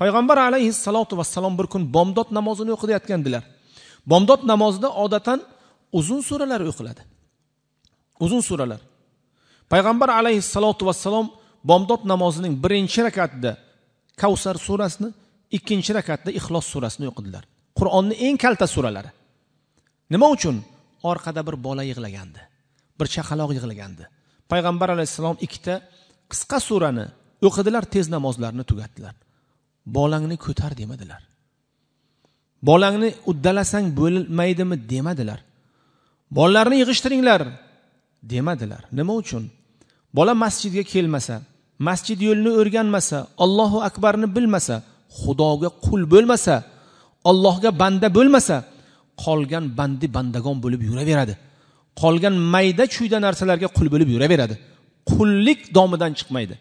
payg'ambar alayhissalotu vassalom bir kun bomdod namozini o'qiyotgandilar bomdod namozida odatan uzun suralar o'qiladi uzun suralar payg'ambar alayhissalotu vassalom bomdod namozining birinchi rakatida kavsar surasini ikkinchi rakatda ixlos surasini o'qidilar qur'onni eng kalta suralari nima uchun orqada bir bola yig'lagandi bir chaqaloq yig'lagandi payg'ambar alayhissalom ikkita qisqa surani o'qidilar tez namozlarni tugatdilar bolangni ko'tar demadilar bolangni uddalasang bo'lmaydimi demadilar bolalarni yig'ishtiringlar demadilar nima uchun bola masjidga kelmasa masjid yo'lini o'rganmasa allohu akbarni bilmasa xudoga qul bo'lmasa ollohga banda bo'lmasa qolgan bandi bandagon bo'lib yuraveradi qolgan mayda chuyda narsalarga qul bo'lib yuraveradi qullik domidan chiqmaydi